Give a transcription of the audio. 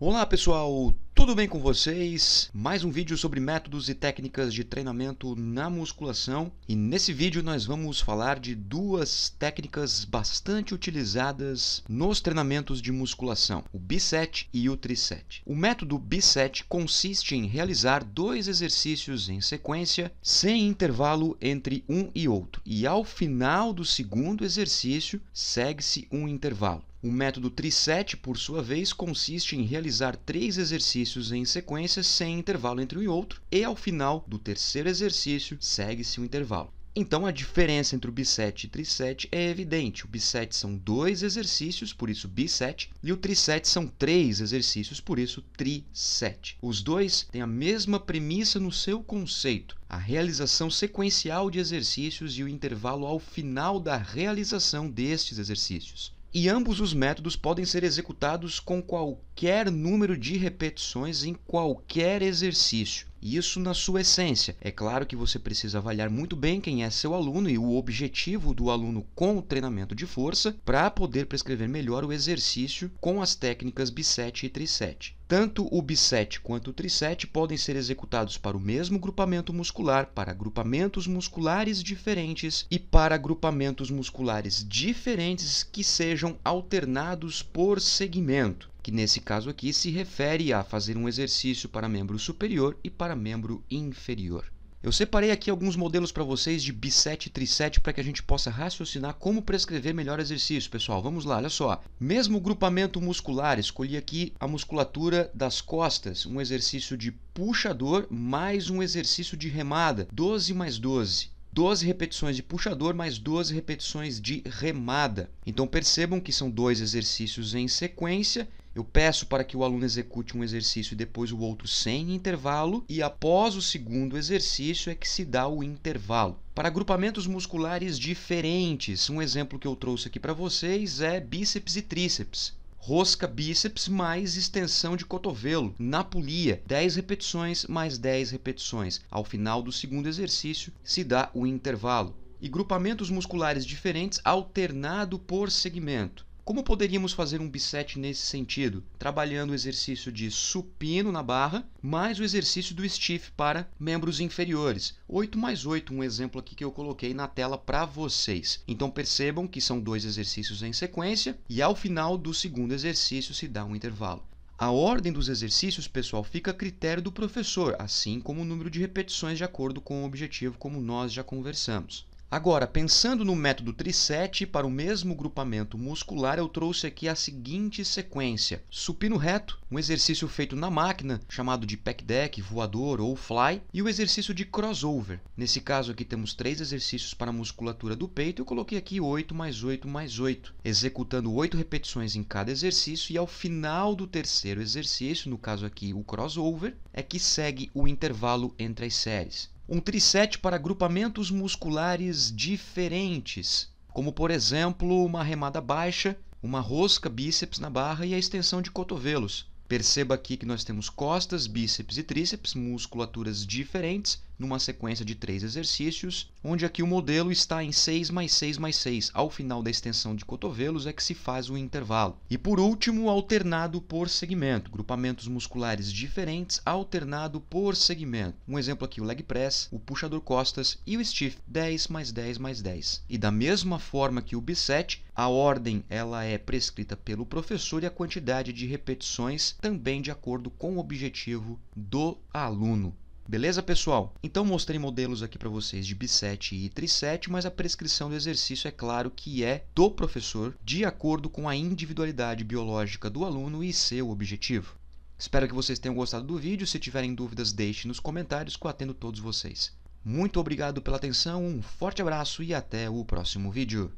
Olá pessoal, tudo bem com vocês? Mais um vídeo sobre métodos e técnicas de treinamento na musculação e nesse vídeo nós vamos falar de duas técnicas bastante utilizadas nos treinamentos de musculação, o biset e o triset. O método biset consiste em realizar dois exercícios em sequência sem intervalo entre um e outro e ao final do segundo exercício segue-se um intervalo. O método TRISET, por sua vez, consiste em realizar três exercícios em sequência sem intervalo entre um e outro, e ao final do terceiro exercício segue-se o um intervalo. Então a diferença entre o biset e o triset é evidente. O biset são dois exercícios, por isso biset, e o triset são três exercícios, por isso triset. Os dois têm a mesma premissa no seu conceito, a realização sequencial de exercícios e o intervalo ao final da realização destes exercícios e ambos os métodos podem ser executados com qualquer número de repetições em qualquer exercício. Isso na sua essência. É claro que você precisa avaliar muito bem quem é seu aluno e o objetivo do aluno com o treinamento de força para poder prescrever melhor o exercício com as técnicas b e tri Tanto o b quanto o tri podem ser executados para o mesmo grupamento muscular, para grupamentos musculares diferentes e para grupamentos musculares diferentes que sejam alternados por segmento que nesse caso aqui se refere a fazer um exercício para membro superior e para membro inferior. Eu separei aqui alguns modelos para vocês de bisete e trisete para que a gente possa raciocinar como prescrever melhor exercício, pessoal. Vamos lá, olha só. Mesmo grupamento muscular, escolhi aqui a musculatura das costas, um exercício de puxador mais um exercício de remada, 12 mais 12. 12 repetições de puxador mais 12 repetições de remada. Então percebam que são dois exercícios em sequência. Eu peço para que o aluno execute um exercício e depois o outro sem intervalo, e após o segundo exercício é que se dá o intervalo. Para agrupamentos musculares diferentes, um exemplo que eu trouxe aqui para vocês é bíceps e tríceps. Rosca bíceps mais extensão de cotovelo. Na polia, 10 repetições mais 10 repetições. Ao final do segundo exercício, se dá o intervalo. E grupamentos musculares diferentes alternado por segmento. Como poderíamos fazer um biset nesse sentido? Trabalhando o exercício de supino na barra, mais o exercício do stiff para membros inferiores. 8 mais 8, um exemplo aqui que eu coloquei na tela para vocês. Então percebam que são dois exercícios em sequência e ao final do segundo exercício se dá um intervalo. A ordem dos exercícios, pessoal, fica a critério do professor, assim como o número de repetições de acordo com o objetivo, como nós já conversamos. Agora, pensando no método trisete para o mesmo grupamento muscular, eu trouxe aqui a seguinte sequência. Supino reto, um exercício feito na máquina, chamado de pec deck, voador ou fly, e o exercício de crossover. Nesse caso aqui temos três exercícios para a musculatura do peito, eu coloquei aqui 8 mais 8 mais 8, executando 8 repetições em cada exercício, e ao final do terceiro exercício, no caso aqui o crossover, é que segue o intervalo entre as séries um trisete para agrupamentos musculares diferentes, como por exemplo uma remada baixa, uma rosca bíceps na barra e a extensão de cotovelos. Perceba aqui que nós temos costas, bíceps e tríceps, musculaturas diferentes, numa sequência de três exercícios, onde aqui o modelo está em 6 mais 6 mais 6. Ao final da extensão de cotovelos é que se faz o intervalo. E por último, alternado por segmento, grupamentos musculares diferentes alternado por segmento. Um exemplo aqui, o leg press, o puxador costas e o stiff, 10 mais 10 mais 10. E da mesma forma que o bisset, a ordem ela é prescrita pelo professor e a quantidade de repetições também de acordo com o objetivo do aluno. Beleza, pessoal? Então mostrei modelos aqui para vocês de b e tri mas a prescrição do exercício é claro que é do professor, de acordo com a individualidade biológica do aluno e seu objetivo. Espero que vocês tenham gostado do vídeo. Se tiverem dúvidas, deixe nos comentários que eu atendo todos vocês. Muito obrigado pela atenção, um forte abraço e até o próximo vídeo.